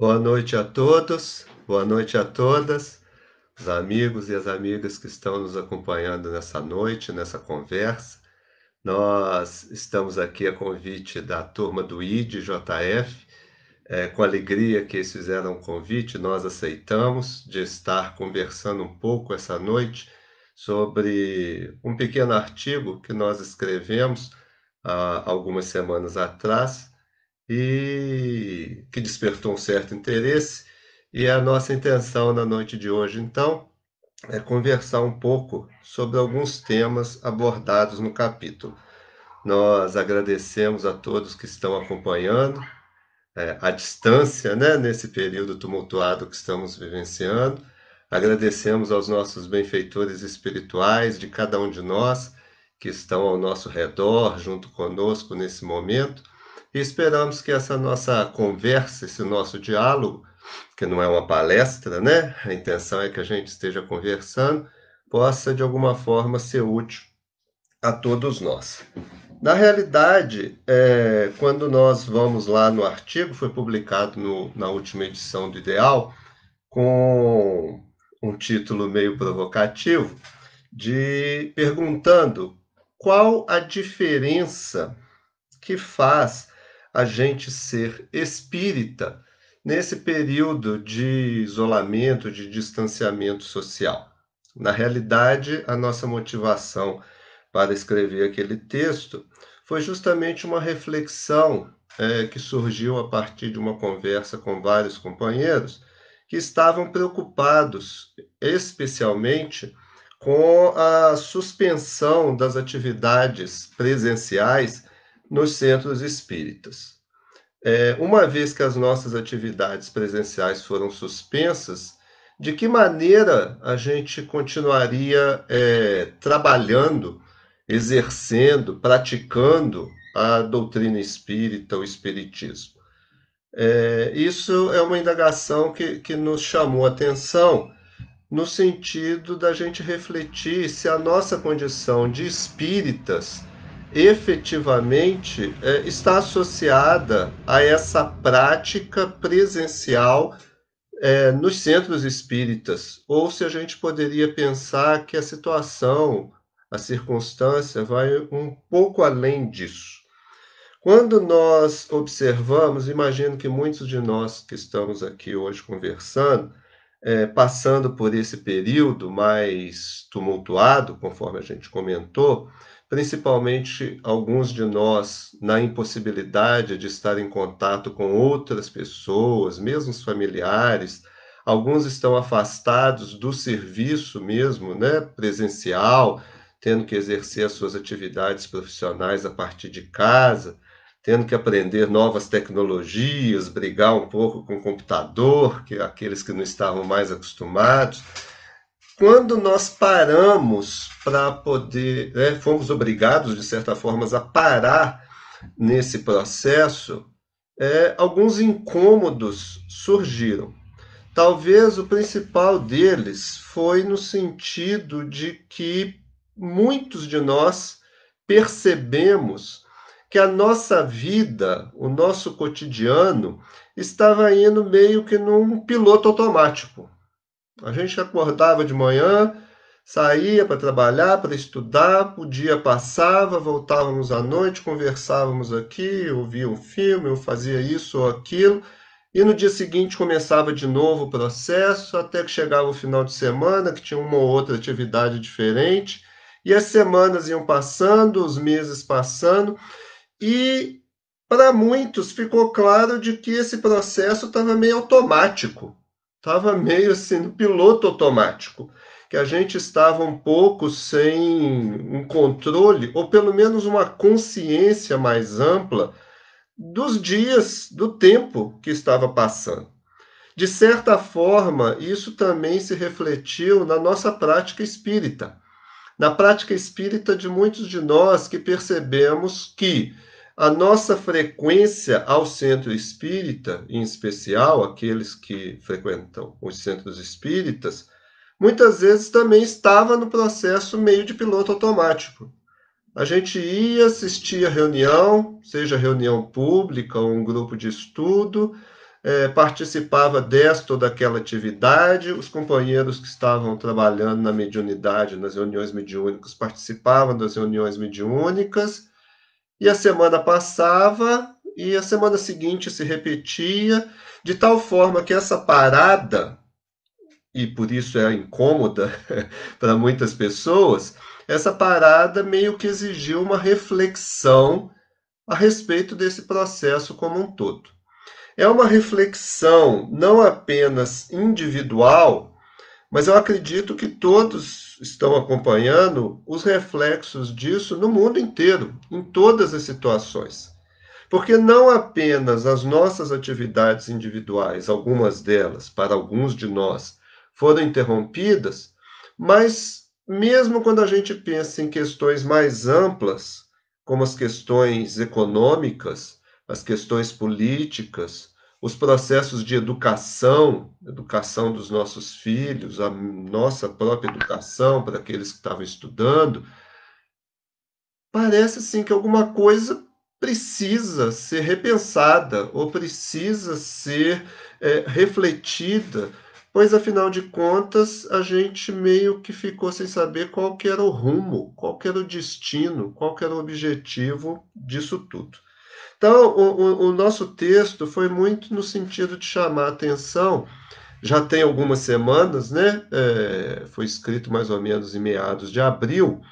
Boa noite a todos, boa noite a todas, os amigos e as amigas que estão nos acompanhando nessa noite, nessa conversa. Nós estamos aqui a convite da turma do IDJF, é, com alegria que eles fizeram o convite, nós aceitamos de estar conversando um pouco essa noite sobre um pequeno artigo que nós escrevemos há algumas semanas atrás, e que despertou um certo interesse. E a nossa intenção na noite de hoje, então, é conversar um pouco sobre alguns temas abordados no capítulo. Nós agradecemos a todos que estão acompanhando é, à distância, né, nesse período tumultuado que estamos vivenciando. Agradecemos aos nossos benfeitores espirituais de cada um de nós que estão ao nosso redor, junto conosco nesse momento e esperamos que essa nossa conversa, esse nosso diálogo, que não é uma palestra, né? A intenção é que a gente esteja conversando, possa de alguma forma ser útil a todos nós. Na realidade, é, quando nós vamos lá no artigo, foi publicado no, na última edição do Ideal, com um título meio provocativo, de perguntando qual a diferença que faz a gente ser espírita nesse período de isolamento, de distanciamento social. Na realidade, a nossa motivação para escrever aquele texto foi justamente uma reflexão é, que surgiu a partir de uma conversa com vários companheiros que estavam preocupados, especialmente com a suspensão das atividades presenciais nos centros espíritas. É, uma vez que as nossas atividades presenciais foram suspensas, de que maneira a gente continuaria é, trabalhando, exercendo, praticando a doutrina espírita, o espiritismo? É, isso é uma indagação que, que nos chamou a atenção no sentido da gente refletir se a nossa condição de espíritas efetivamente é, está associada a essa prática presencial é, nos centros espíritas, ou se a gente poderia pensar que a situação, a circunstância vai um pouco além disso. Quando nós observamos, imagino que muitos de nós que estamos aqui hoje conversando, é, passando por esse período mais tumultuado, conforme a gente comentou, principalmente alguns de nós, na impossibilidade de estar em contato com outras pessoas, mesmo os familiares, alguns estão afastados do serviço mesmo, né, presencial, tendo que exercer as suas atividades profissionais a partir de casa, tendo que aprender novas tecnologias, brigar um pouco com o computador, que é aqueles que não estavam mais acostumados quando nós paramos para poder, né, fomos obrigados, de certa forma, a parar nesse processo, é, alguns incômodos surgiram. Talvez o principal deles foi no sentido de que muitos de nós percebemos que a nossa vida, o nosso cotidiano, estava indo meio que num piloto automático. A gente acordava de manhã, saía para trabalhar, para estudar, o dia passava, voltávamos à noite, conversávamos aqui, eu via um filme, eu fazia isso ou aquilo, e no dia seguinte começava de novo o processo, até que chegava o final de semana, que tinha uma ou outra atividade diferente, e as semanas iam passando, os meses passando, e para muitos ficou claro de que esse processo estava meio automático Estava meio assim no piloto automático, que a gente estava um pouco sem um controle, ou pelo menos uma consciência mais ampla dos dias, do tempo que estava passando. De certa forma, isso também se refletiu na nossa prática espírita. Na prática espírita de muitos de nós que percebemos que a nossa frequência ao centro espírita, em especial aqueles que frequentam os centros espíritas, muitas vezes também estava no processo meio de piloto automático. A gente ia assistir a reunião, seja reunião pública ou um grupo de estudo, é, participava desta ou daquela atividade, os companheiros que estavam trabalhando na mediunidade, nas reuniões mediúnicas, participavam das reuniões mediúnicas, e a semana passava e a semana seguinte se repetia, de tal forma que essa parada, e por isso é incômoda para muitas pessoas, essa parada meio que exigiu uma reflexão a respeito desse processo como um todo. É uma reflexão não apenas individual, mas eu acredito que todos estão acompanhando os reflexos disso no mundo inteiro, em todas as situações. Porque não apenas as nossas atividades individuais, algumas delas, para alguns de nós, foram interrompidas, mas mesmo quando a gente pensa em questões mais amplas, como as questões econômicas, as questões políticas, os processos de educação, educação dos nossos filhos, a nossa própria educação para aqueles que estavam estudando, parece sim que alguma coisa precisa ser repensada ou precisa ser é, refletida, pois afinal de contas a gente meio que ficou sem saber qual era o rumo, qual era o destino, qual era o objetivo disso tudo. Então, o, o, o nosso texto foi muito no sentido de chamar a atenção já tem algumas semanas, né? É, foi escrito mais ou menos em meados de abril.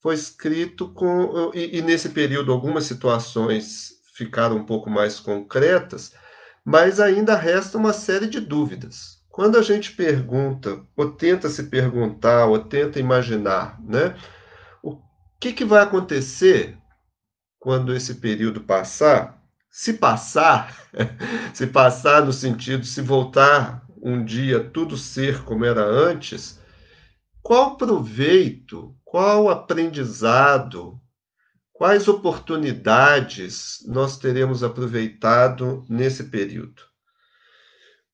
Foi escrito com. E, e, nesse período, algumas situações ficaram um pouco mais concretas, mas ainda resta uma série de dúvidas. Quando a gente pergunta, ou tenta se perguntar, ou tenta imaginar, né? O que, que vai acontecer quando esse período passar, se passar, se passar no sentido se voltar um dia tudo ser como era antes, qual proveito, qual aprendizado, quais oportunidades nós teremos aproveitado nesse período?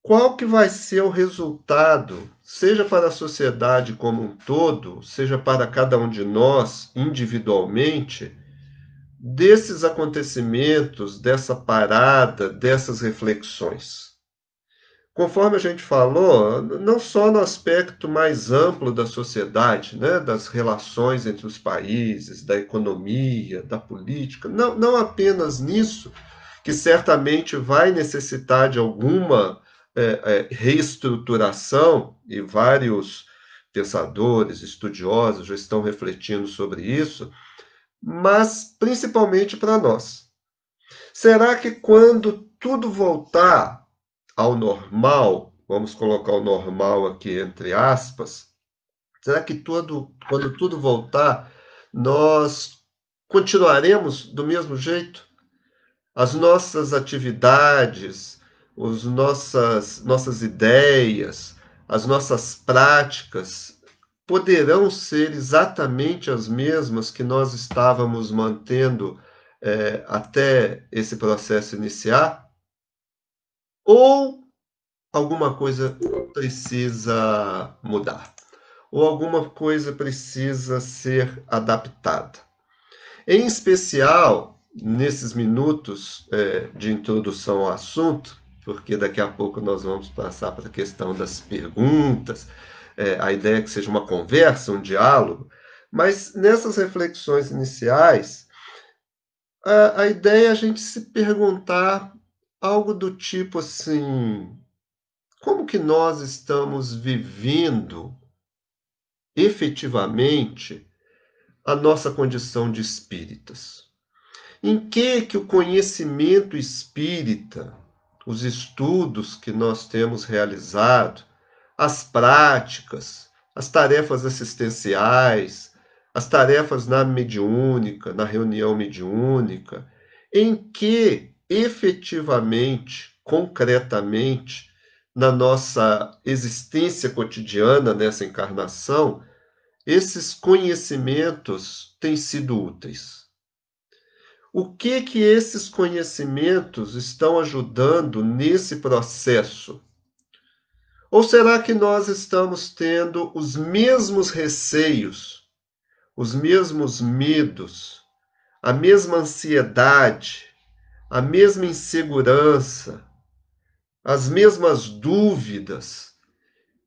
Qual que vai ser o resultado, seja para a sociedade como um todo, seja para cada um de nós individualmente, desses acontecimentos, dessa parada, dessas reflexões. Conforme a gente falou, não só no aspecto mais amplo da sociedade, né, das relações entre os países, da economia, da política, não, não apenas nisso, que certamente vai necessitar de alguma é, é, reestruturação, e vários pensadores, estudiosos já estão refletindo sobre isso, mas principalmente para nós. Será que quando tudo voltar ao normal, vamos colocar o normal aqui entre aspas, será que tudo, quando tudo voltar, nós continuaremos do mesmo jeito? As nossas atividades, as nossas, nossas ideias, as nossas práticas, poderão ser exatamente as mesmas que nós estávamos mantendo é, até esse processo iniciar? Ou alguma coisa precisa mudar? Ou alguma coisa precisa ser adaptada? Em especial, nesses minutos é, de introdução ao assunto, porque daqui a pouco nós vamos passar para a questão das perguntas, é, a ideia é que seja uma conversa, um diálogo, mas nessas reflexões iniciais, a, a ideia é a gente se perguntar algo do tipo assim: como que nós estamos vivendo efetivamente a nossa condição de espíritas? Em que que o conhecimento espírita, os estudos que nós temos realizado, as práticas, as tarefas assistenciais, as tarefas na mediúnica, na reunião mediúnica, em que efetivamente, concretamente, na nossa existência cotidiana, nessa encarnação, esses conhecimentos têm sido úteis. O que que esses conhecimentos estão ajudando nesse processo ou será que nós estamos tendo os mesmos receios, os mesmos medos, a mesma ansiedade, a mesma insegurança, as mesmas dúvidas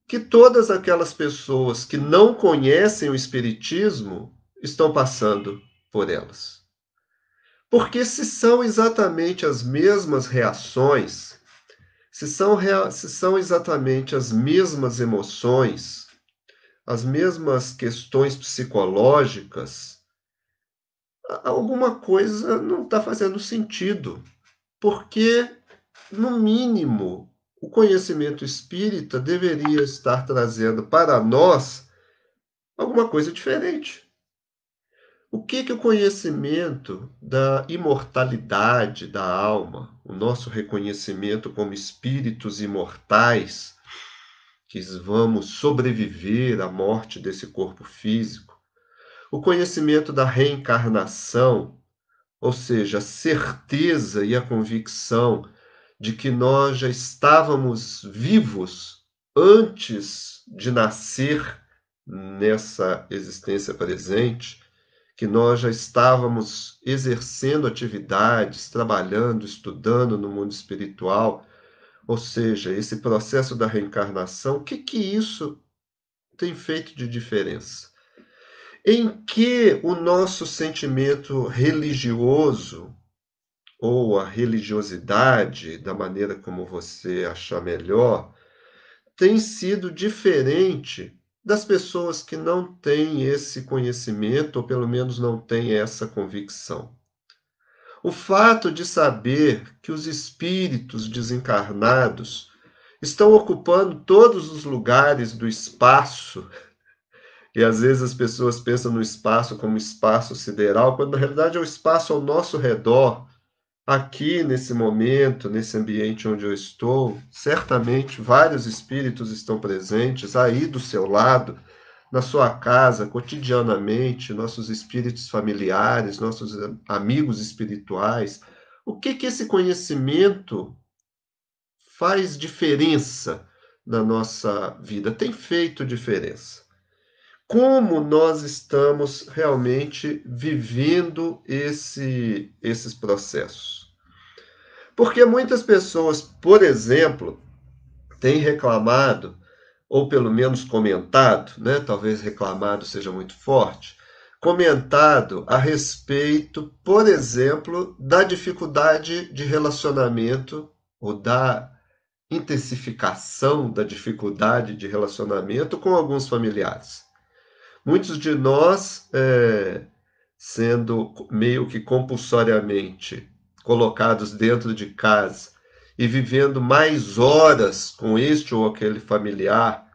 que todas aquelas pessoas que não conhecem o Espiritismo estão passando por elas? Porque se são exatamente as mesmas reações, se são, real, se são exatamente as mesmas emoções, as mesmas questões psicológicas, alguma coisa não está fazendo sentido. Porque, no mínimo, o conhecimento espírita deveria estar trazendo para nós alguma coisa diferente. O que, que o conhecimento da imortalidade da alma, o nosso reconhecimento como espíritos imortais, que vamos sobreviver à morte desse corpo físico, o conhecimento da reencarnação, ou seja, a certeza e a convicção de que nós já estávamos vivos antes de nascer nessa existência presente, que nós já estávamos exercendo atividades, trabalhando, estudando no mundo espiritual, ou seja, esse processo da reencarnação, o que que isso tem feito de diferença? Em que o nosso sentimento religioso ou a religiosidade, da maneira como você achar melhor, tem sido diferente das pessoas que não têm esse conhecimento, ou pelo menos não têm essa convicção. O fato de saber que os espíritos desencarnados estão ocupando todos os lugares do espaço, e às vezes as pessoas pensam no espaço como espaço sideral, quando na realidade é o espaço ao nosso redor, Aqui, nesse momento, nesse ambiente onde eu estou, certamente vários espíritos estão presentes aí do seu lado, na sua casa, cotidianamente, nossos espíritos familiares, nossos amigos espirituais. O que que esse conhecimento faz diferença na nossa vida? Tem feito diferença? como nós estamos realmente vivendo esse, esses processos. Porque muitas pessoas, por exemplo, têm reclamado, ou pelo menos comentado, né? talvez reclamado seja muito forte, comentado a respeito, por exemplo, da dificuldade de relacionamento ou da intensificação da dificuldade de relacionamento com alguns familiares. Muitos de nós, é, sendo meio que compulsoriamente colocados dentro de casa e vivendo mais horas com este ou aquele familiar,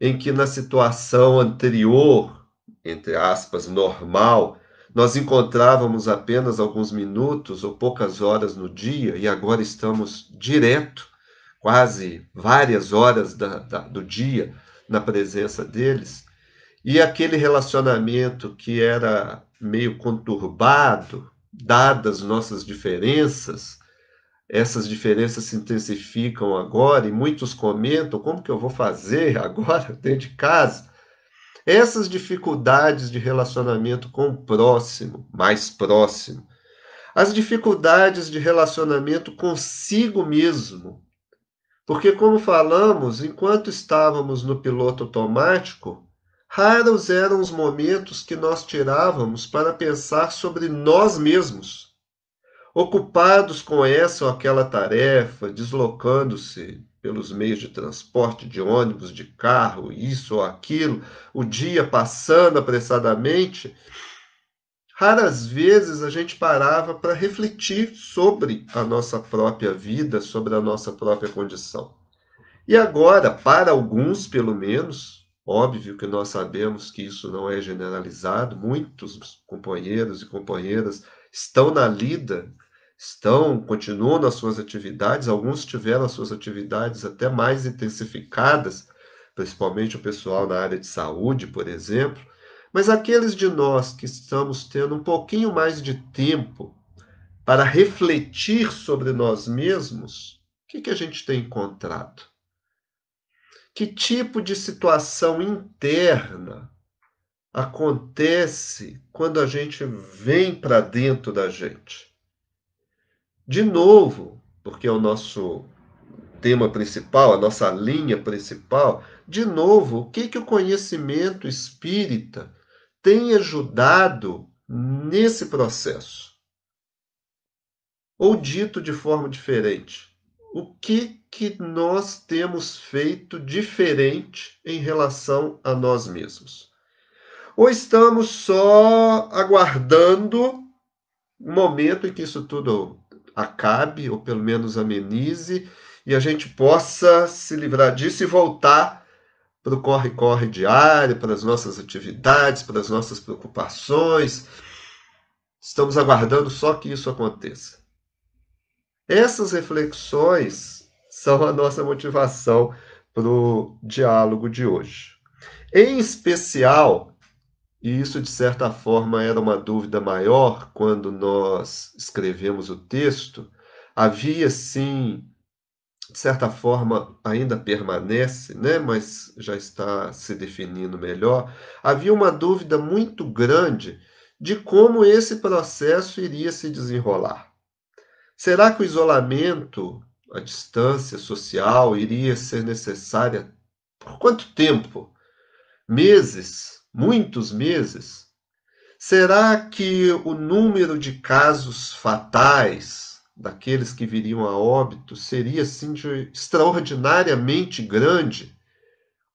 em que na situação anterior, entre aspas, normal, nós encontrávamos apenas alguns minutos ou poucas horas no dia e agora estamos direto, quase várias horas da, da, do dia, na presença deles, e aquele relacionamento que era meio conturbado, dadas nossas diferenças, essas diferenças se intensificam agora e muitos comentam: como que eu vou fazer agora dentro de casa? Essas dificuldades de relacionamento com o próximo, mais próximo, as dificuldades de relacionamento consigo mesmo. Porque, como falamos, enquanto estávamos no piloto automático, Raros eram os momentos que nós tirávamos para pensar sobre nós mesmos, ocupados com essa ou aquela tarefa, deslocando-se pelos meios de transporte, de ônibus, de carro, isso ou aquilo, o dia passando apressadamente, raras vezes a gente parava para refletir sobre a nossa própria vida, sobre a nossa própria condição. E agora, para alguns, pelo menos, Óbvio que nós sabemos que isso não é generalizado, muitos companheiros e companheiras estão na lida, estão, continuam nas suas atividades, alguns tiveram as suas atividades até mais intensificadas, principalmente o pessoal na área de saúde, por exemplo, mas aqueles de nós que estamos tendo um pouquinho mais de tempo para refletir sobre nós mesmos, o que, que a gente tem encontrado? que tipo de situação interna acontece quando a gente vem para dentro da gente. De novo, porque é o nosso tema principal, a nossa linha principal, de novo, o que, que o conhecimento espírita tem ajudado nesse processo? Ou dito de forma diferente, o que que nós temos feito diferente em relação a nós mesmos? Ou estamos só aguardando o momento em que isso tudo acabe, ou pelo menos amenize, e a gente possa se livrar disso e voltar para o corre-corre diário, para as nossas atividades, para as nossas preocupações. Estamos aguardando só que isso aconteça. Essas reflexões são a nossa motivação para o diálogo de hoje. Em especial, e isso de certa forma era uma dúvida maior quando nós escrevemos o texto, havia sim, de certa forma ainda permanece, né, mas já está se definindo melhor, havia uma dúvida muito grande de como esse processo iria se desenrolar. Será que o isolamento a distância social iria ser necessária por quanto tempo? Meses, muitos meses? Será que o número de casos fatais daqueles que viriam a óbito seria assim de, extraordinariamente grande?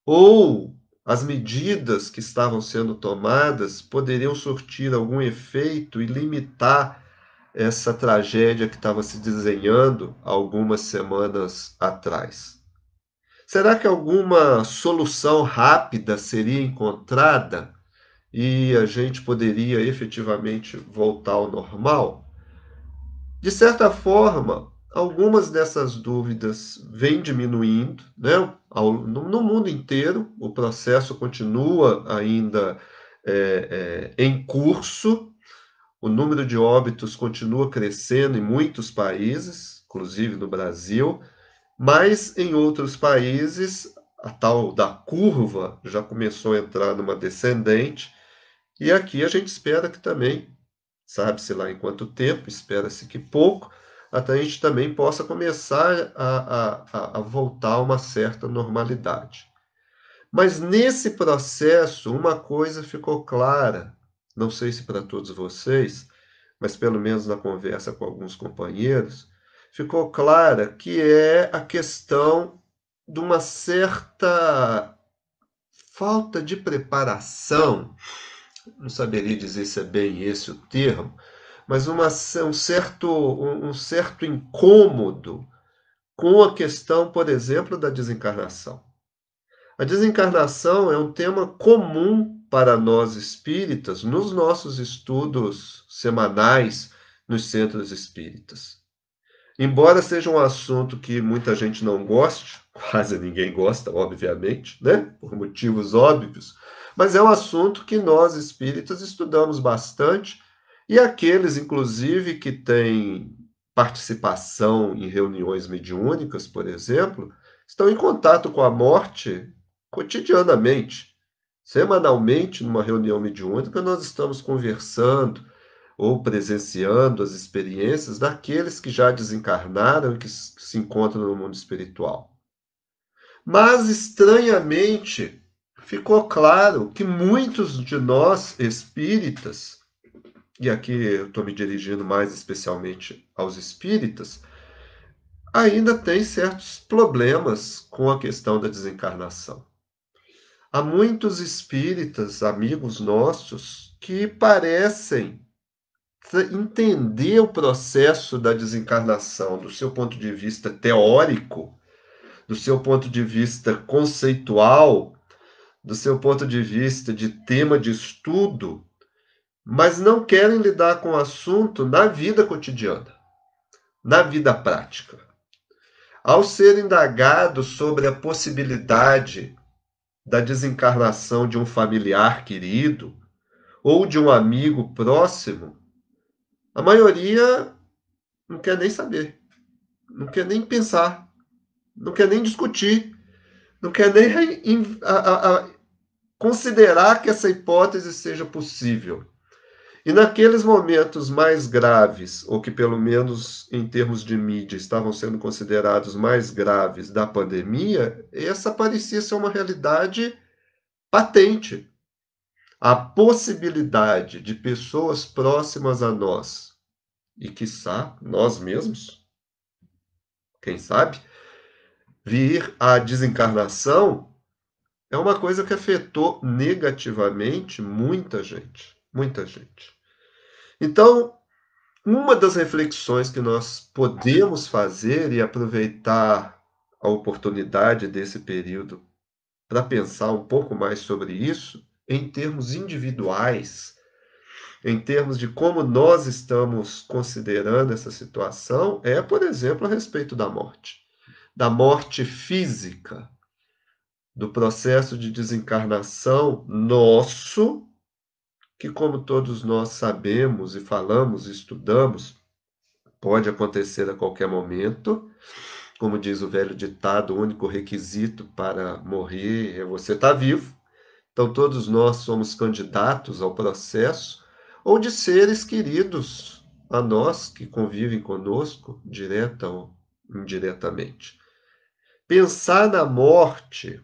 Ou as medidas que estavam sendo tomadas poderiam surtir algum efeito e limitar essa tragédia que estava se desenhando algumas semanas atrás. Será que alguma solução rápida seria encontrada e a gente poderia efetivamente voltar ao normal? De certa forma, algumas dessas dúvidas vêm diminuindo, né? no mundo inteiro o processo continua ainda é, é, em curso, o número de óbitos continua crescendo em muitos países, inclusive no Brasil, mas em outros países a tal da curva já começou a entrar numa descendente, e aqui a gente espera que também, sabe-se lá em quanto tempo, espera-se que pouco, até a gente também possa começar a, a, a voltar a uma certa normalidade. Mas nesse processo, uma coisa ficou clara: não sei se para todos vocês, mas pelo menos na conversa com alguns companheiros, ficou clara que é a questão de uma certa falta de preparação, não saberia dizer se é bem esse o termo, mas uma, um, certo, um, um certo incômodo com a questão, por exemplo, da desencarnação. A desencarnação é um tema comum para nós espíritas nos nossos estudos semanais nos centros espíritas. Embora seja um assunto que muita gente não goste, quase ninguém gosta, obviamente, né? Por motivos óbvios, mas é um assunto que nós espíritas estudamos bastante e aqueles, inclusive, que têm participação em reuniões mediúnicas, por exemplo, estão em contato com a morte cotidianamente. Semanalmente, numa reunião mediúnica, nós estamos conversando ou presenciando as experiências daqueles que já desencarnaram e que se encontram no mundo espiritual. Mas, estranhamente, ficou claro que muitos de nós espíritas, e aqui eu estou me dirigindo mais especialmente aos espíritas, ainda tem certos problemas com a questão da desencarnação. Há muitos espíritas, amigos nossos, que parecem entender o processo da desencarnação do seu ponto de vista teórico, do seu ponto de vista conceitual, do seu ponto de vista de tema de estudo, mas não querem lidar com o assunto na vida cotidiana, na vida prática. Ao ser indagado sobre a possibilidade da desencarnação de um familiar querido ou de um amigo próximo, a maioria não quer nem saber, não quer nem pensar, não quer nem discutir, não quer nem a, a, a considerar que essa hipótese seja possível. E naqueles momentos mais graves, ou que pelo menos em termos de mídia estavam sendo considerados mais graves da pandemia, essa parecia ser uma realidade patente. A possibilidade de pessoas próximas a nós, e quiçá nós mesmos, quem sabe, vir à desencarnação é uma coisa que afetou negativamente muita gente. Muita gente. Então, uma das reflexões que nós podemos fazer e aproveitar a oportunidade desse período para pensar um pouco mais sobre isso, em termos individuais, em termos de como nós estamos considerando essa situação, é, por exemplo, a respeito da morte, da morte física, do processo de desencarnação nosso que, como todos nós sabemos e falamos, estudamos, pode acontecer a qualquer momento. Como diz o velho ditado, o único requisito para morrer é você estar tá vivo. Então, todos nós somos candidatos ao processo ou de seres queridos a nós que convivem conosco, direta ou indiretamente. Pensar na morte,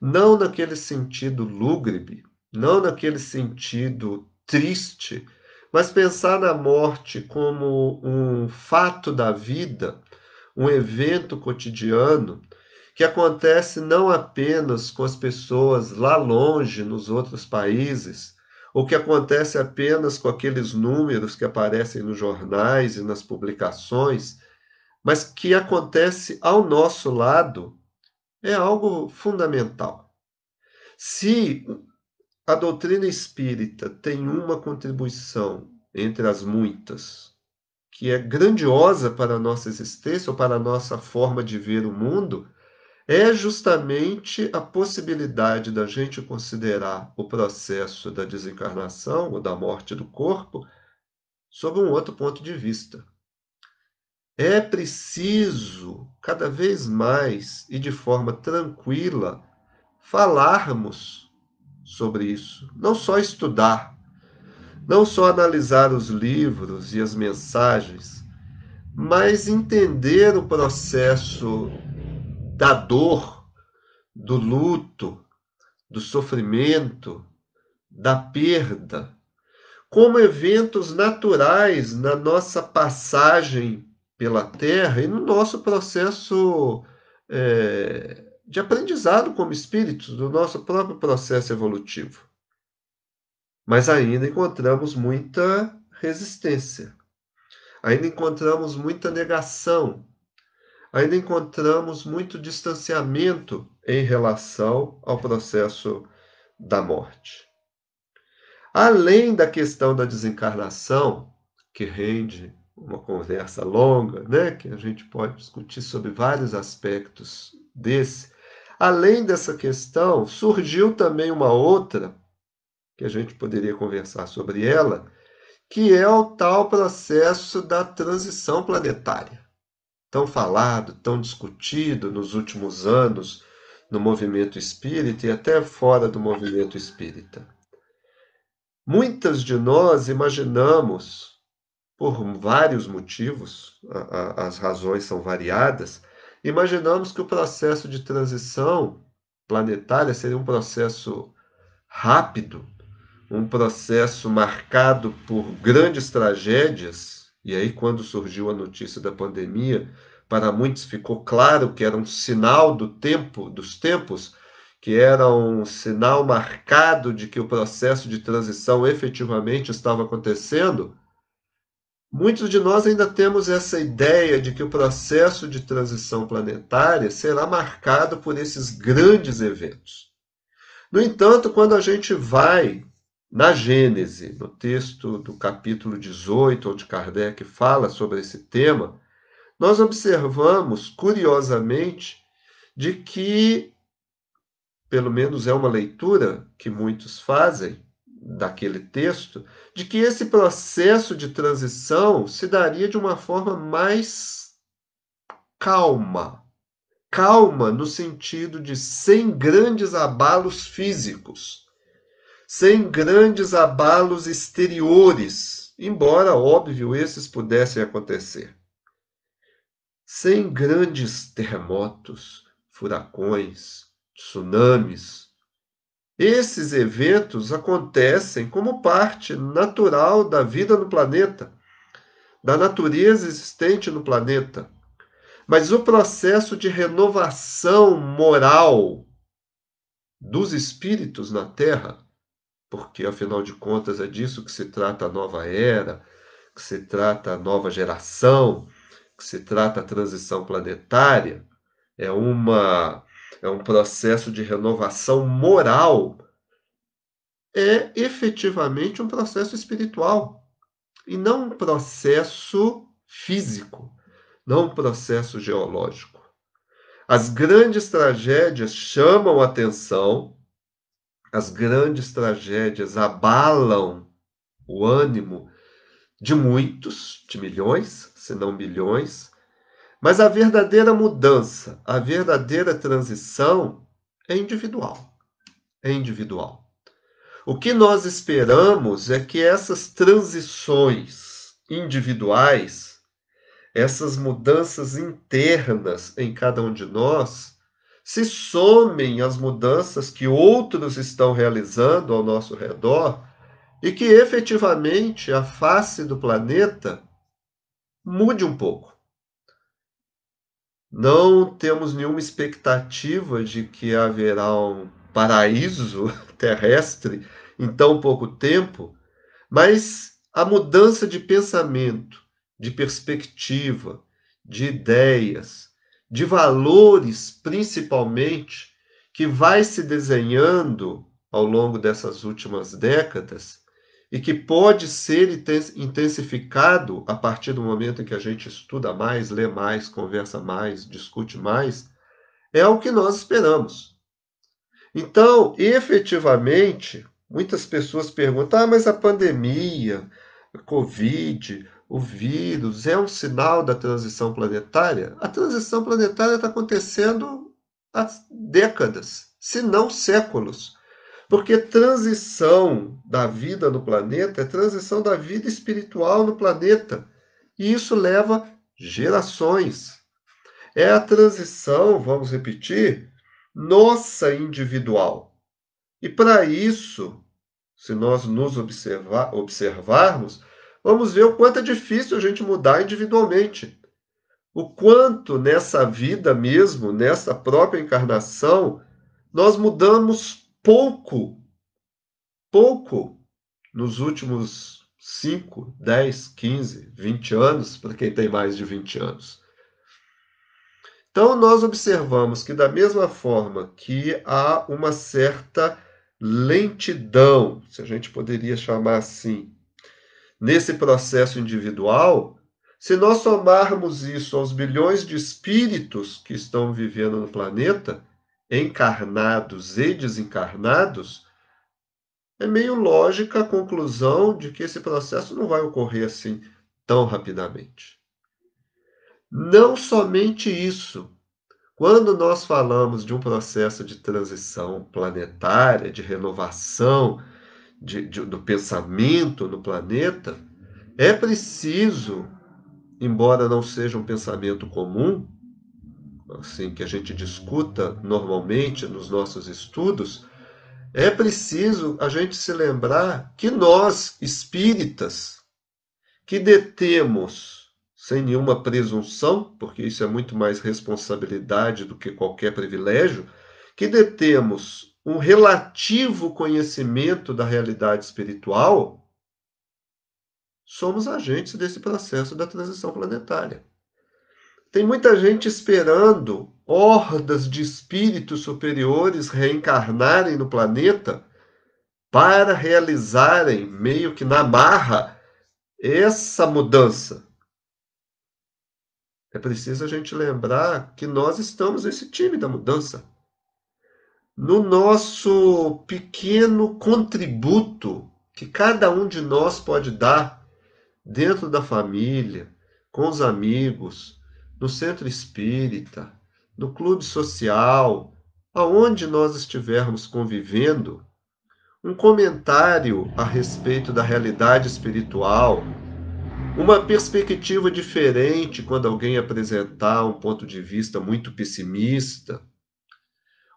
não naquele sentido lúgubre, não naquele sentido triste, mas pensar na morte como um fato da vida, um evento cotidiano que acontece não apenas com as pessoas lá longe, nos outros países, ou que acontece apenas com aqueles números que aparecem nos jornais e nas publicações, mas que acontece ao nosso lado, é algo fundamental. Se a doutrina espírita tem uma contribuição entre as muitas que é grandiosa para a nossa existência ou para a nossa forma de ver o mundo, é justamente a possibilidade da gente considerar o processo da desencarnação ou da morte do corpo sob um outro ponto de vista. É preciso, cada vez mais e de forma tranquila, falarmos sobre isso. Não só estudar, não só analisar os livros e as mensagens, mas entender o processo da dor, do luto, do sofrimento, da perda, como eventos naturais na nossa passagem pela Terra e no nosso processo é, de aprendizado como espíritos do nosso próprio processo evolutivo. Mas ainda encontramos muita resistência, ainda encontramos muita negação, ainda encontramos muito distanciamento em relação ao processo da morte. Além da questão da desencarnação, que rende uma conversa longa, né, que a gente pode discutir sobre vários aspectos desse, Além dessa questão, surgiu também uma outra, que a gente poderia conversar sobre ela, que é o tal processo da transição planetária. Tão falado, tão discutido nos últimos anos no movimento espírita e até fora do movimento espírita. Muitas de nós imaginamos, por vários motivos, a, a, as razões são variadas, Imaginamos que o processo de transição planetária seria um processo rápido, um processo marcado por grandes tragédias. E aí, quando surgiu a notícia da pandemia, para muitos ficou claro que era um sinal do tempo, dos tempos, que era um sinal marcado de que o processo de transição efetivamente estava acontecendo. Muitos de nós ainda temos essa ideia de que o processo de transição planetária será marcado por esses grandes eventos. No entanto, quando a gente vai na Gênese, no texto do capítulo 18, onde Kardec fala sobre esse tema, nós observamos, curiosamente, de que, pelo menos é uma leitura que muitos fazem daquele texto, de que esse processo de transição se daria de uma forma mais calma. Calma no sentido de sem grandes abalos físicos, sem grandes abalos exteriores, embora, óbvio, esses pudessem acontecer. Sem grandes terremotos, furacões, tsunamis, esses eventos acontecem como parte natural da vida no planeta, da natureza existente no planeta. Mas o processo de renovação moral dos espíritos na Terra, porque afinal de contas é disso que se trata a nova era, que se trata a nova geração, que se trata a transição planetária, é uma é um processo de renovação moral, é efetivamente um processo espiritual e não um processo físico, não um processo geológico. As grandes tragédias chamam atenção, as grandes tragédias abalam o ânimo de muitos, de milhões, se não milhões, mas a verdadeira mudança, a verdadeira transição é individual. É individual. O que nós esperamos é que essas transições individuais, essas mudanças internas em cada um de nós, se somem às mudanças que outros estão realizando ao nosso redor e que efetivamente a face do planeta mude um pouco não temos nenhuma expectativa de que haverá um paraíso terrestre em tão pouco tempo, mas a mudança de pensamento, de perspectiva, de ideias, de valores, principalmente, que vai se desenhando ao longo dessas últimas décadas, e que pode ser intensificado a partir do momento em que a gente estuda mais, lê mais, conversa mais, discute mais, é o que nós esperamos. Então, efetivamente, muitas pessoas perguntam: ah, mas a pandemia, a Covid, o vírus é um sinal da transição planetária? A transição planetária está acontecendo há décadas, se não séculos. Porque transição da vida no planeta é transição da vida espiritual no planeta. E isso leva gerações. É a transição, vamos repetir, nossa individual. E para isso, se nós nos observar, observarmos, vamos ver o quanto é difícil a gente mudar individualmente. O quanto nessa vida mesmo, nessa própria encarnação, nós mudamos pouco, pouco nos últimos 5, 10, 15, 20 anos, para quem tem mais de 20 anos. Então, nós observamos que, da mesma forma que há uma certa lentidão, se a gente poderia chamar assim, nesse processo individual, se nós somarmos isso aos bilhões de espíritos que estão vivendo no planeta, encarnados e desencarnados, é meio lógica a conclusão de que esse processo não vai ocorrer assim tão rapidamente. Não somente isso. Quando nós falamos de um processo de transição planetária, de renovação de, de, do pensamento no planeta, é preciso, embora não seja um pensamento comum, assim que a gente discuta normalmente nos nossos estudos, é preciso a gente se lembrar que nós, espíritas, que detemos, sem nenhuma presunção, porque isso é muito mais responsabilidade do que qualquer privilégio, que detemos um relativo conhecimento da realidade espiritual, somos agentes desse processo da transição planetária. Tem muita gente esperando hordas de espíritos superiores reencarnarem no planeta para realizarem, meio que na marra, essa mudança. É preciso a gente lembrar que nós estamos nesse time da mudança. No nosso pequeno contributo que cada um de nós pode dar dentro da família, com os amigos, no centro espírita, no clube social, aonde nós estivermos convivendo, um comentário a respeito da realidade espiritual, uma perspectiva diferente quando alguém apresentar um ponto de vista muito pessimista,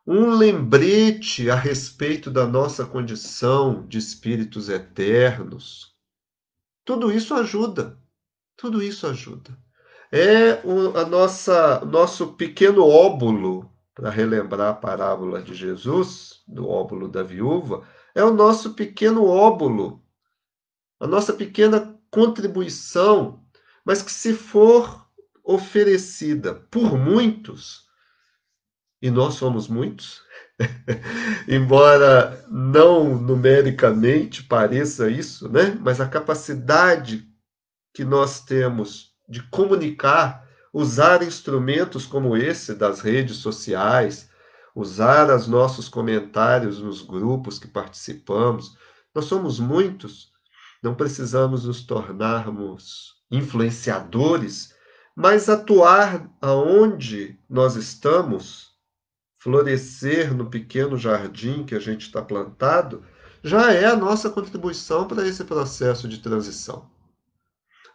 um lembrete a respeito da nossa condição de espíritos eternos. Tudo isso ajuda. Tudo isso ajuda é o a nossa, nosso pequeno óbulo, para relembrar a parábola de Jesus, do óbulo da viúva, é o nosso pequeno óbulo, a nossa pequena contribuição, mas que se for oferecida por muitos, e nós somos muitos, embora não numericamente pareça isso, né? mas a capacidade que nós temos de comunicar, usar instrumentos como esse das redes sociais, usar os nossos comentários nos grupos que participamos. Nós somos muitos, não precisamos nos tornarmos influenciadores, mas atuar aonde nós estamos, florescer no pequeno jardim que a gente está plantado, já é a nossa contribuição para esse processo de transição.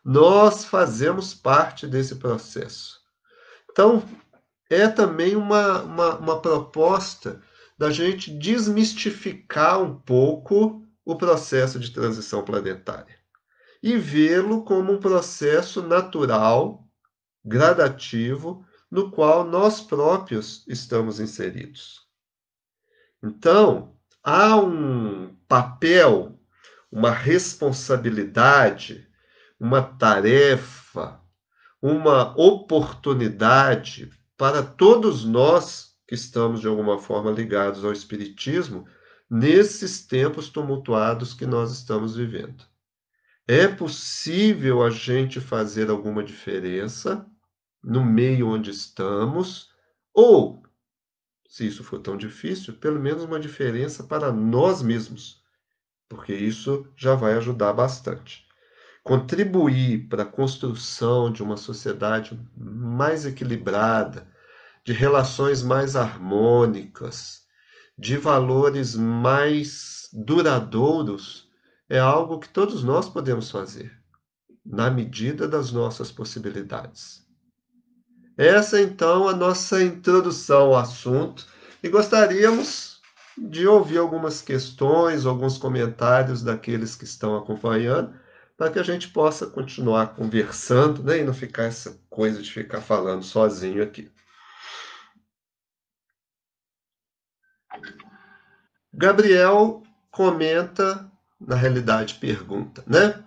Nós fazemos parte desse processo. Então, é também uma, uma, uma proposta da gente desmistificar um pouco o processo de transição planetária e vê-lo como um processo natural, gradativo, no qual nós próprios estamos inseridos. Então, há um papel, uma responsabilidade uma tarefa, uma oportunidade para todos nós que estamos de alguma forma ligados ao Espiritismo nesses tempos tumultuados que nós estamos vivendo. É possível a gente fazer alguma diferença no meio onde estamos, ou, se isso for tão difícil, pelo menos uma diferença para nós mesmos, porque isso já vai ajudar bastante contribuir para a construção de uma sociedade mais equilibrada, de relações mais harmônicas, de valores mais duradouros, é algo que todos nós podemos fazer, na medida das nossas possibilidades. Essa então é a nossa introdução ao assunto e gostaríamos de ouvir algumas questões, alguns comentários daqueles que estão acompanhando para que a gente possa continuar conversando né, e não ficar essa coisa de ficar falando sozinho aqui. Gabriel comenta, na realidade pergunta, né?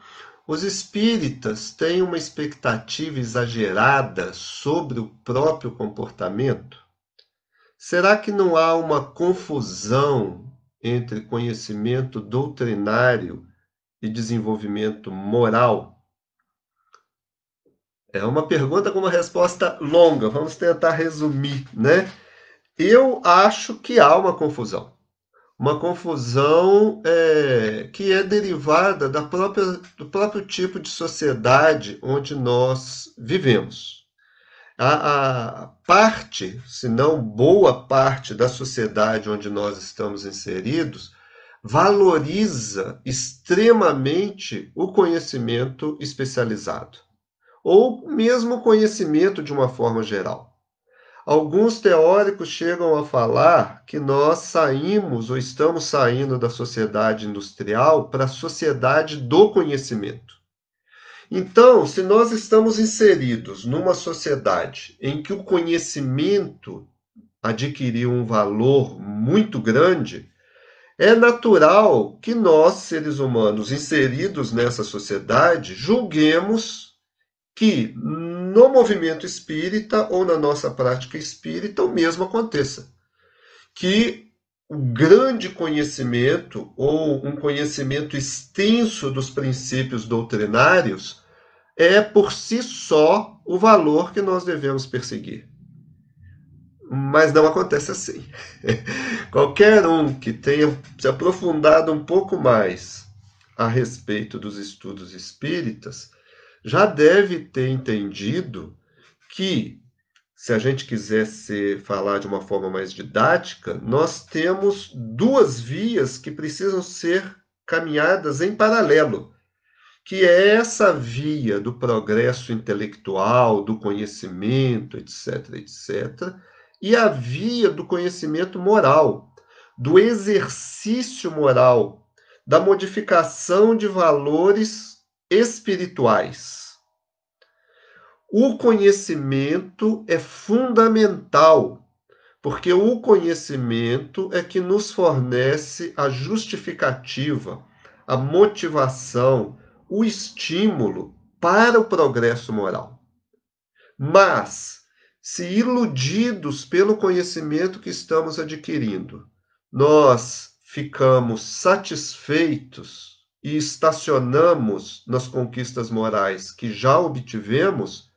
Os espíritas têm uma expectativa exagerada sobre o próprio comportamento? Será que não há uma confusão entre conhecimento doutrinário e desenvolvimento moral? É uma pergunta com uma resposta longa, vamos tentar resumir, né? Eu acho que há uma confusão. Uma confusão é, que é derivada da própria, do próprio tipo de sociedade onde nós vivemos. A, a parte, se não boa parte, da sociedade onde nós estamos inseridos valoriza extremamente o conhecimento especializado, ou mesmo o conhecimento de uma forma geral. Alguns teóricos chegam a falar que nós saímos ou estamos saindo da sociedade industrial para a sociedade do conhecimento. Então, se nós estamos inseridos numa sociedade em que o conhecimento adquiriu um valor muito grande, é natural que nós, seres humanos inseridos nessa sociedade, julguemos que no movimento espírita ou na nossa prática espírita o mesmo aconteça. Que o grande conhecimento ou um conhecimento extenso dos princípios doutrinários é por si só o valor que nós devemos perseguir mas não acontece assim. Qualquer um que tenha se aprofundado um pouco mais a respeito dos estudos espíritas já deve ter entendido que, se a gente quisesse falar de uma forma mais didática, nós temos duas vias que precisam ser caminhadas em paralelo, que é essa via do progresso intelectual, do conhecimento, etc., etc., e a via do conhecimento moral, do exercício moral, da modificação de valores espirituais. O conhecimento é fundamental, porque o conhecimento é que nos fornece a justificativa, a motivação, o estímulo para o progresso moral. Mas se iludidos pelo conhecimento que estamos adquirindo, nós ficamos satisfeitos e estacionamos nas conquistas morais que já obtivemos,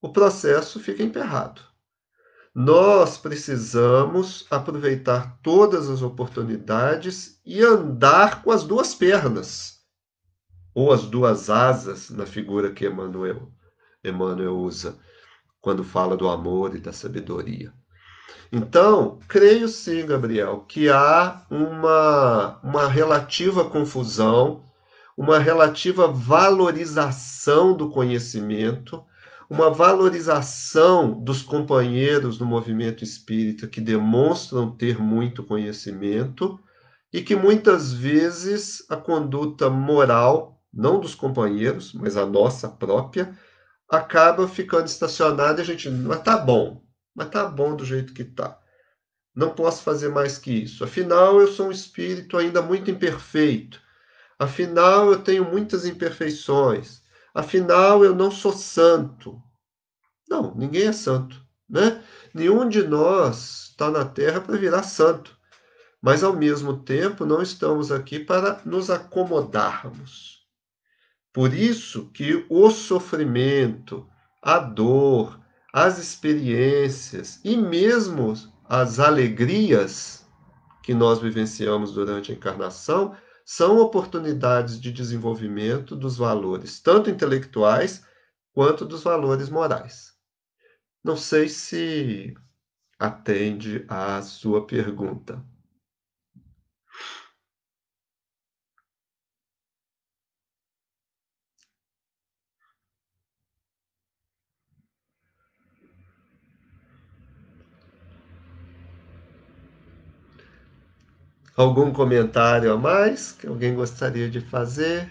o processo fica emperrado. Nós precisamos aproveitar todas as oportunidades e andar com as duas pernas, ou as duas asas, na figura que Emmanuel, Emmanuel usa quando fala do amor e da sabedoria. Então, creio sim, Gabriel, que há uma, uma relativa confusão, uma relativa valorização do conhecimento, uma valorização dos companheiros do movimento espírita que demonstram ter muito conhecimento e que muitas vezes a conduta moral, não dos companheiros, mas a nossa própria, acaba ficando estacionado e a gente, mas tá bom, mas tá bom do jeito que tá. Não posso fazer mais que isso. Afinal, eu sou um espírito ainda muito imperfeito. Afinal, eu tenho muitas imperfeições. Afinal, eu não sou santo. Não, ninguém é santo, né? Nenhum de nós está na Terra para virar santo. Mas, ao mesmo tempo, não estamos aqui para nos acomodarmos. Por isso que o sofrimento, a dor, as experiências e mesmo as alegrias que nós vivenciamos durante a encarnação são oportunidades de desenvolvimento dos valores, tanto intelectuais quanto dos valores morais. Não sei se atende à sua pergunta. Algum comentário a mais que alguém gostaria de fazer?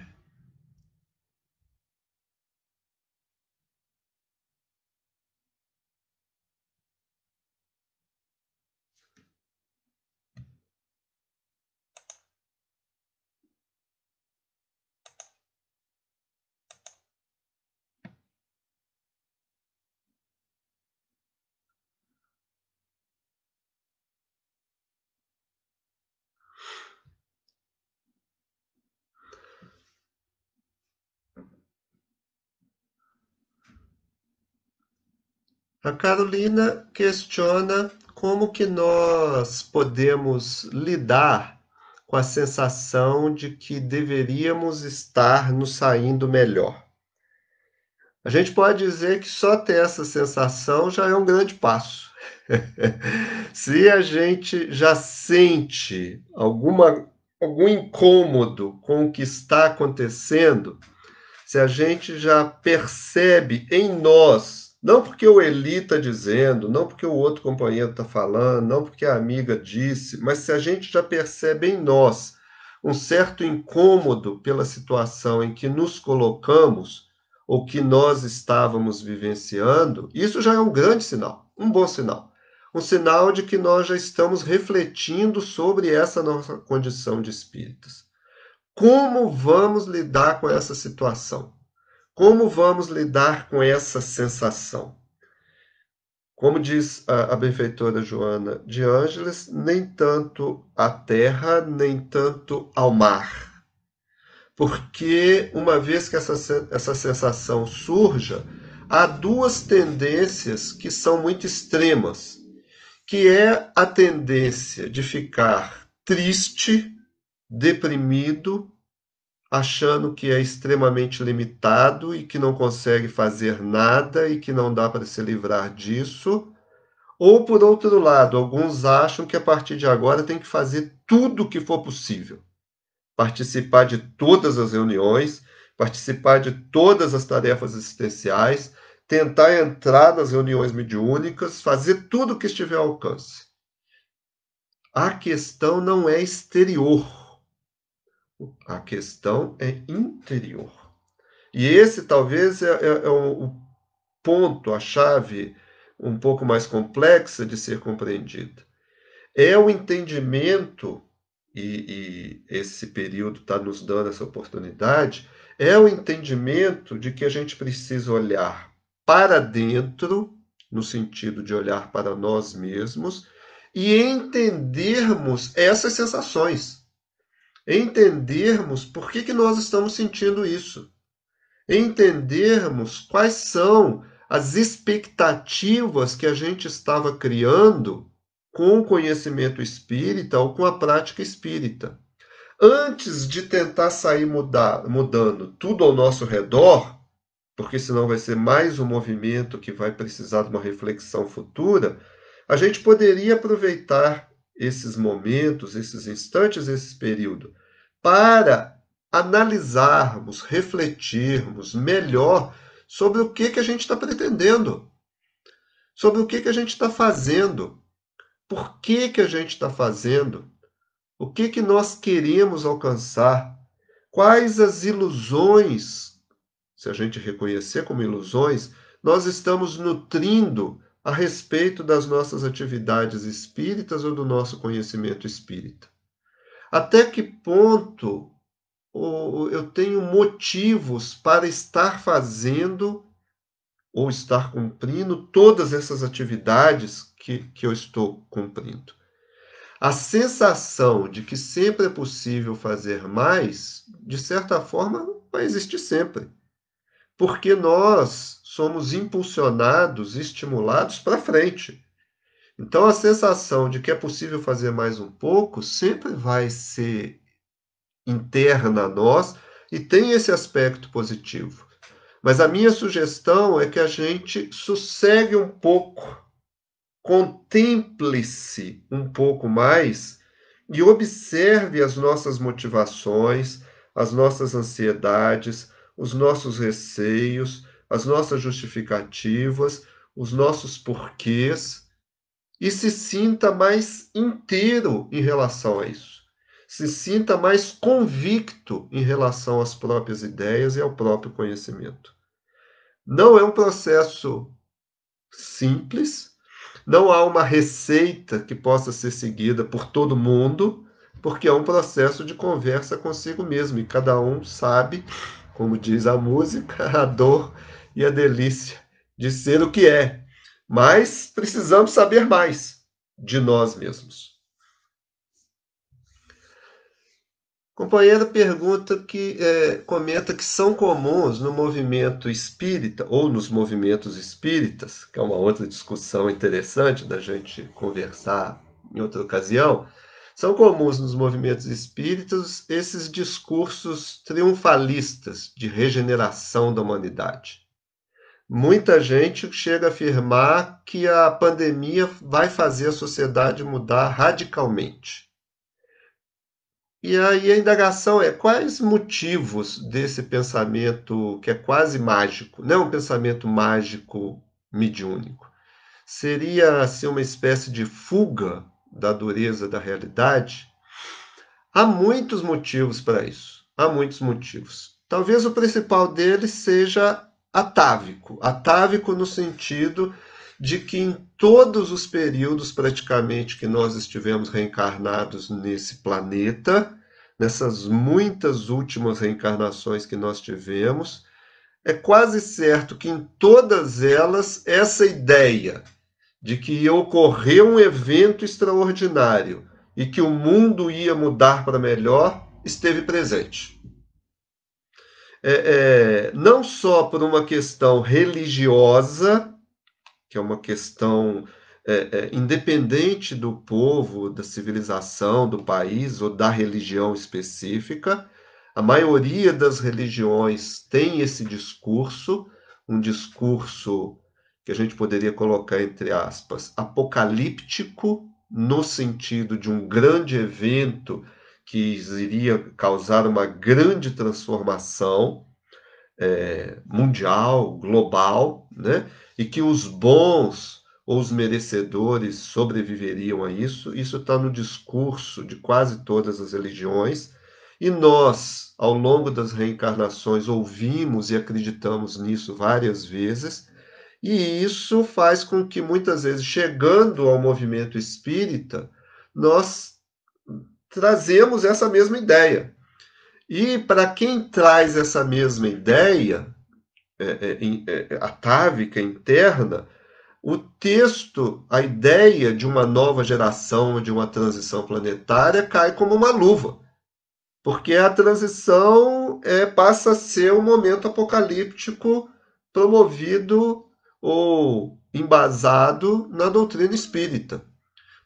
A Carolina questiona como que nós podemos lidar com a sensação de que deveríamos estar nos saindo melhor. A gente pode dizer que só ter essa sensação já é um grande passo. Se a gente já sente alguma, algum incômodo com o que está acontecendo, se a gente já percebe em nós não porque o Eli está dizendo, não porque o outro companheiro está falando, não porque a amiga disse, mas se a gente já percebe em nós um certo incômodo pela situação em que nos colocamos ou que nós estávamos vivenciando, isso já é um grande sinal, um bom sinal. Um sinal de que nós já estamos refletindo sobre essa nossa condição de espíritos Como vamos lidar com essa situação? Como vamos lidar com essa sensação? Como diz a, a benfeitora Joana de Ângeles, nem tanto à terra, nem tanto ao mar. Porque uma vez que essa, essa sensação surja, há duas tendências que são muito extremas, que é a tendência de ficar triste, deprimido achando que é extremamente limitado e que não consegue fazer nada e que não dá para se livrar disso. Ou, por outro lado, alguns acham que a partir de agora tem que fazer tudo o que for possível. Participar de todas as reuniões, participar de todas as tarefas assistenciais, tentar entrar nas reuniões mediúnicas, fazer tudo o que estiver ao alcance. A questão não é exterior a questão é interior. E esse talvez é, é, é o ponto, a chave um pouco mais complexa de ser compreendida. É o entendimento, e, e esse período está nos dando essa oportunidade, é o entendimento de que a gente precisa olhar para dentro, no sentido de olhar para nós mesmos, e entendermos essas sensações entendermos por que, que nós estamos sentindo isso, entendermos quais são as expectativas que a gente estava criando com o conhecimento espírita ou com a prática espírita. Antes de tentar sair mudar, mudando tudo ao nosso redor, porque senão vai ser mais um movimento que vai precisar de uma reflexão futura, a gente poderia aproveitar esses momentos, esses instantes, esse período, para analisarmos, refletirmos melhor sobre o que, que a gente está pretendendo, sobre o que, que a gente está fazendo, por que, que a gente está fazendo, o que, que nós queremos alcançar, quais as ilusões, se a gente reconhecer como ilusões, nós estamos nutrindo a respeito das nossas atividades espíritas ou do nosso conhecimento espírita. Até que ponto eu tenho motivos para estar fazendo ou estar cumprindo todas essas atividades que, que eu estou cumprindo? A sensação de que sempre é possível fazer mais, de certa forma, vai existir sempre. Porque nós somos impulsionados, estimulados para frente. Então, a sensação de que é possível fazer mais um pouco sempre vai ser interna a nós e tem esse aspecto positivo. Mas a minha sugestão é que a gente sossegue um pouco, contemple-se um pouco mais e observe as nossas motivações, as nossas ansiedades, os nossos receios, as nossas justificativas, os nossos porquês e se sinta mais inteiro em relação a isso. Se sinta mais convicto em relação às próprias ideias e ao próprio conhecimento. Não é um processo simples, não há uma receita que possa ser seguida por todo mundo, porque é um processo de conversa consigo mesmo e cada um sabe, como diz a música, a dor e a delícia de ser o que é. Mas precisamos saber mais de nós mesmos. Companheira pergunta que é, comenta que são comuns no movimento espírita ou nos movimentos espíritas, que é uma outra discussão interessante da gente conversar em outra ocasião, são comuns nos movimentos espíritas esses discursos triunfalistas de regeneração da humanidade. Muita gente chega a afirmar que a pandemia vai fazer a sociedade mudar radicalmente. E aí a indagação é quais motivos desse pensamento que é quase mágico, não é um pensamento mágico mediúnico. Seria assim uma espécie de fuga da dureza da realidade? Há muitos motivos para isso. Há muitos motivos. Talvez o principal deles seja atávico. Atávico no sentido de que em todos os períodos praticamente que nós estivemos reencarnados nesse planeta, nessas muitas últimas reencarnações que nós tivemos, é quase certo que em todas elas essa ideia de que ocorreu um evento extraordinário e que o mundo ia mudar para melhor esteve presente é, é, não só por uma questão religiosa, que é uma questão é, é, independente do povo, da civilização, do país ou da religião específica, a maioria das religiões tem esse discurso, um discurso que a gente poderia colocar entre aspas apocalíptico, no sentido de um grande evento que iria causar uma grande transformação é, mundial, global, né? e que os bons ou os merecedores sobreviveriam a isso. Isso está no discurso de quase todas as religiões, e nós, ao longo das reencarnações, ouvimos e acreditamos nisso várias vezes. E isso faz com que muitas vezes, chegando ao movimento espírita, nós trazemos essa mesma ideia. E para quem traz essa mesma ideia, é, é, é, é, atávica, interna, o texto, a ideia de uma nova geração, de uma transição planetária, cai como uma luva. Porque a transição é, passa a ser um momento apocalíptico promovido ou embasado na doutrina espírita.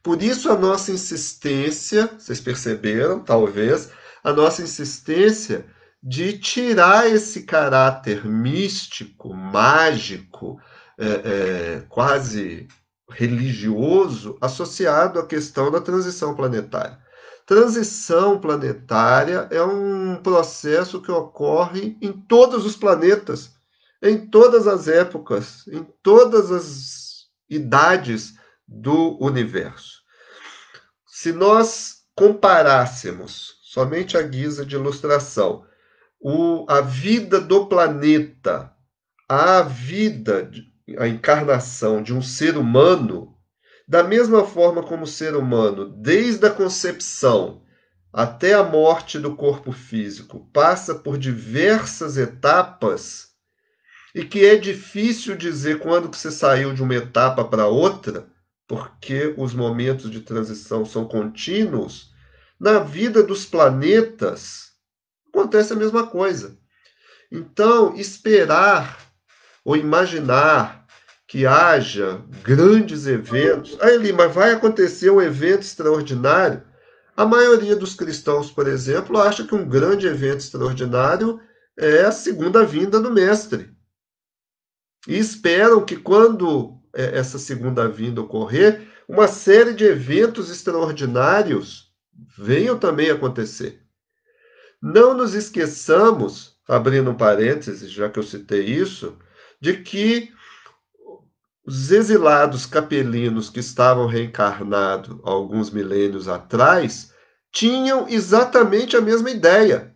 Por isso a nossa insistência, vocês perceberam, talvez, a nossa insistência de tirar esse caráter místico, mágico, é, é, quase religioso associado à questão da transição planetária. Transição planetária é um processo que ocorre em todos os planetas, em todas as épocas, em todas as idades do universo. Se nós comparássemos, somente a guisa de ilustração, o, a vida do planeta à vida, a encarnação de um ser humano, da mesma forma como o ser humano, desde a concepção até a morte do corpo físico, passa por diversas etapas e que é difícil dizer quando que você saiu de uma etapa para outra, porque os momentos de transição são contínuos, na vida dos planetas acontece a mesma coisa. Então, esperar ou imaginar que haja grandes eventos, aí ali, mas vai acontecer um evento extraordinário. A maioria dos cristãos, por exemplo, acha que um grande evento extraordinário é a segunda vinda do Mestre. E esperam que quando é, essa segunda vinda ocorrer, uma série de eventos extraordinários venham também acontecer. Não nos esqueçamos, abrindo um parênteses, já que eu citei isso, de que os exilados capelinos que estavam reencarnados alguns milênios atrás tinham exatamente a mesma ideia,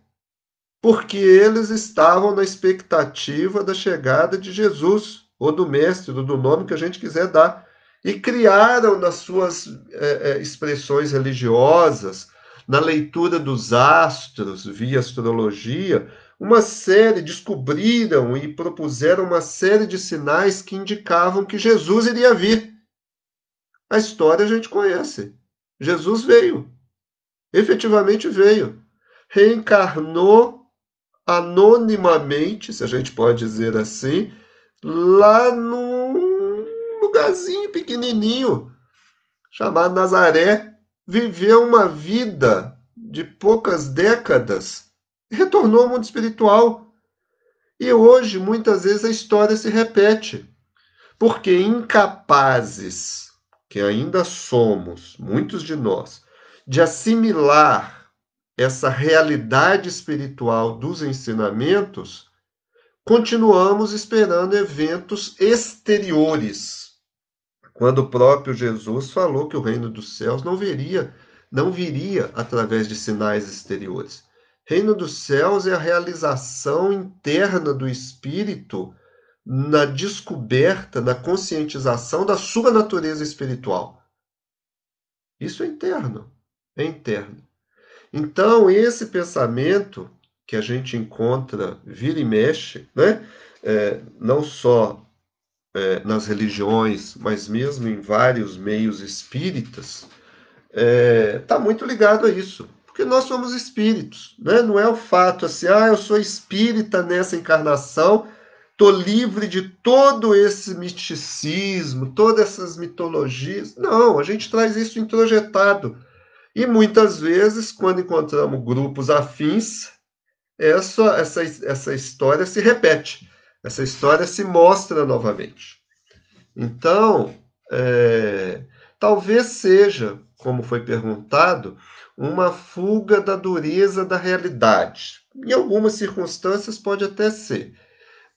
porque eles estavam na expectativa da chegada de Jesus ou do mestre, ou do nome que a gente quiser dar. E criaram nas suas é, é, expressões religiosas, na leitura dos astros via astrologia, uma série, descobriram e propuseram uma série de sinais que indicavam que Jesus iria vir. A história a gente conhece. Jesus veio. Efetivamente veio. Reencarnou anonimamente, se a gente pode dizer assim, lá num lugarzinho pequenininho chamado Nazaré, viveu uma vida de poucas décadas, retornou ao mundo espiritual. E hoje, muitas vezes, a história se repete. Porque incapazes, que ainda somos, muitos de nós, de assimilar essa realidade espiritual dos ensinamentos, continuamos esperando eventos exteriores. Quando o próprio Jesus falou que o reino dos céus não viria, não viria através de sinais exteriores. Reino dos céus é a realização interna do espírito na descoberta, na conscientização da sua natureza espiritual. Isso é interno, é interno. Então, esse pensamento que a gente encontra vira e mexe, né? É, não só é, nas religiões, mas mesmo em vários meios espíritas, está é, tá muito ligado a isso. Porque nós somos espíritos, né? não é o fato assim, ah, eu sou espírita nessa encarnação, estou livre de todo esse misticismo, todas essas mitologias. Não, a gente traz isso introjetado. E muitas vezes, quando encontramos grupos afins, essa, essa, essa história se repete, essa história se mostra novamente. Então, é, talvez seja, como foi perguntado, uma fuga da dureza da realidade. Em algumas circunstâncias pode até ser,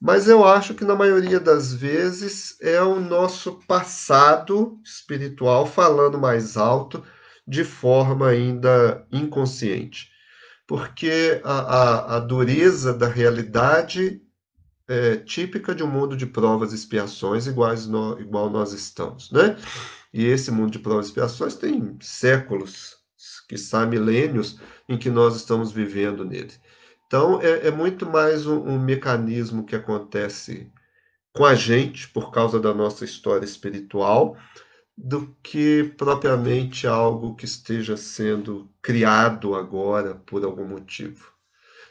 mas eu acho que na maioria das vezes é o nosso passado espiritual falando mais alto de forma ainda inconsciente porque a, a, a dureza da realidade é, típica de um mundo de provas e expiações iguais no, igual nós estamos, né? E esse mundo de provas e expiações tem séculos, que quiçá milênios, em que nós estamos vivendo nele. Então, é, é muito mais um, um, mecanismo que acontece com a gente por causa da nossa história espiritual do que propriamente algo que esteja sendo criado agora por algum motivo.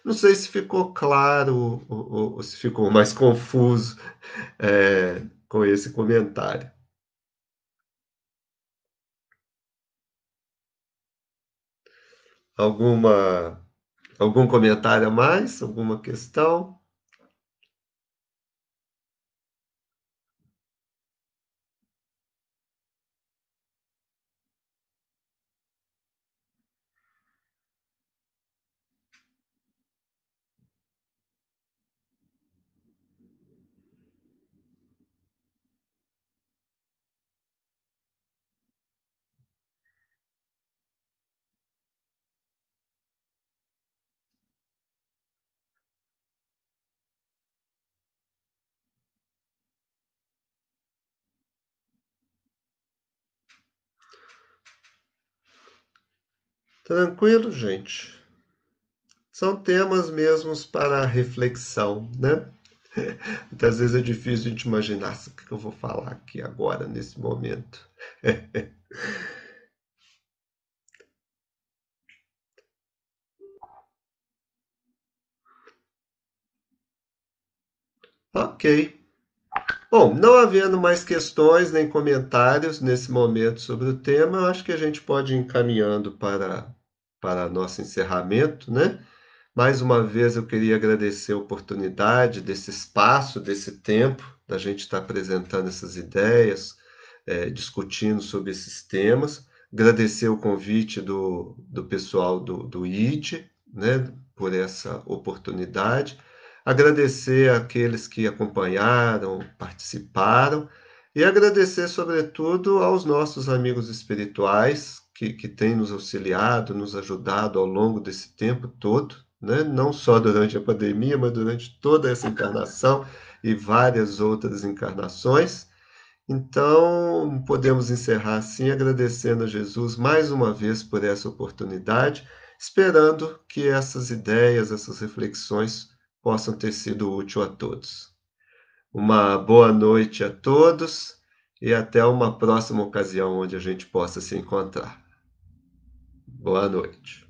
Não sei se ficou claro ou, ou, ou se ficou mais confuso é, com esse comentário. Alguma, algum comentário a mais? Alguma questão? Tranquilo, gente? São temas mesmos para reflexão, né? Muitas vezes é difícil a gente imaginar o que eu vou falar aqui agora, nesse momento. ok. Bom, não havendo mais questões nem comentários nesse momento sobre o tema, eu acho que a gente pode ir encaminhando para para nosso encerramento, né? Mais uma vez eu queria agradecer a oportunidade desse espaço, desse tempo, da gente estar apresentando essas ideias, é, discutindo sobre esses temas. Agradecer o convite do, do pessoal do, do IT, né, por essa oportunidade. Agradecer àqueles que acompanharam, participaram, e agradecer, sobretudo, aos nossos amigos espirituais que, que tem nos auxiliado, nos ajudado ao longo desse tempo todo, né? não só durante a pandemia, mas durante toda essa encarnação e várias outras encarnações. Então, podemos encerrar assim, agradecendo a Jesus mais uma vez por essa oportunidade, esperando que essas ideias, essas reflexões possam ter sido úteis a todos. Uma boa noite a todos e até uma próxima ocasião onde a gente possa se encontrar. Boa noite.